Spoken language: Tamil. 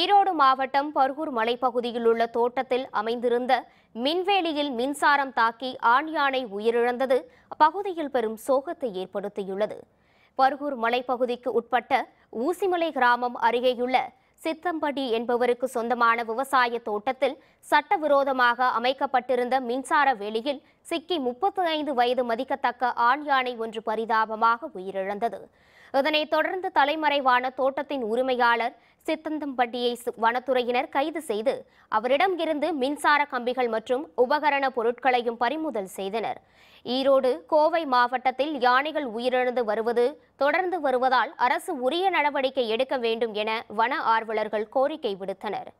ஈரோடு மாவட்டம் பர்கூர் மலைப்பகுதியில் உள்ள தோட்டத்தில் அமைந்திருந்த மின்வேலியில் மின்சாரம் தாக்கி ஆண் யானை உயிரிழந்தது அப்பகுதியில் பெரும் சோகத்தை ஏற்படுத்தியுள்ளது பர்கூர் மலைப்பகுதிக்கு உட்பட்ட ஊசிமலை கிராமம் அருகேயுள்ள சித்தம்படி என்பவருக்கு சொந்தமான விவசாய தோட்டத்தில் சட்டவிரோதமாக அமைக்கப்பட்டிருந்த மின்சார வேலியில் சிக்கி முப்பத்தி ஐந்து வயது மதிக்கத்தக்க ஆண் யானை ஒன்று பரிதாபமாக உயிரிழந்தது இதனைத் தொடர்ந்து தலைமறைவான தோட்டத்தின் உரிமையாளர் சித்தந்தம்பட்டியை வனத்துறையினர் கைது செய்து அவரிடம் இருந்து மின்சார கம்பிகள் மற்றும் உபகரண பொருட்களையும் பறிமுதல் செய்தனர் ஈரோடு கோவை மாவட்டத்தில் யானைகள் உயிரிழந்து வருவது தொடர்ந்து வருவதால் அரசு உரிய நடவடிக்கை எடுக்க வேண்டும் என வன ஆர்வலர்கள் கோரிக்கை விடுத்தனர்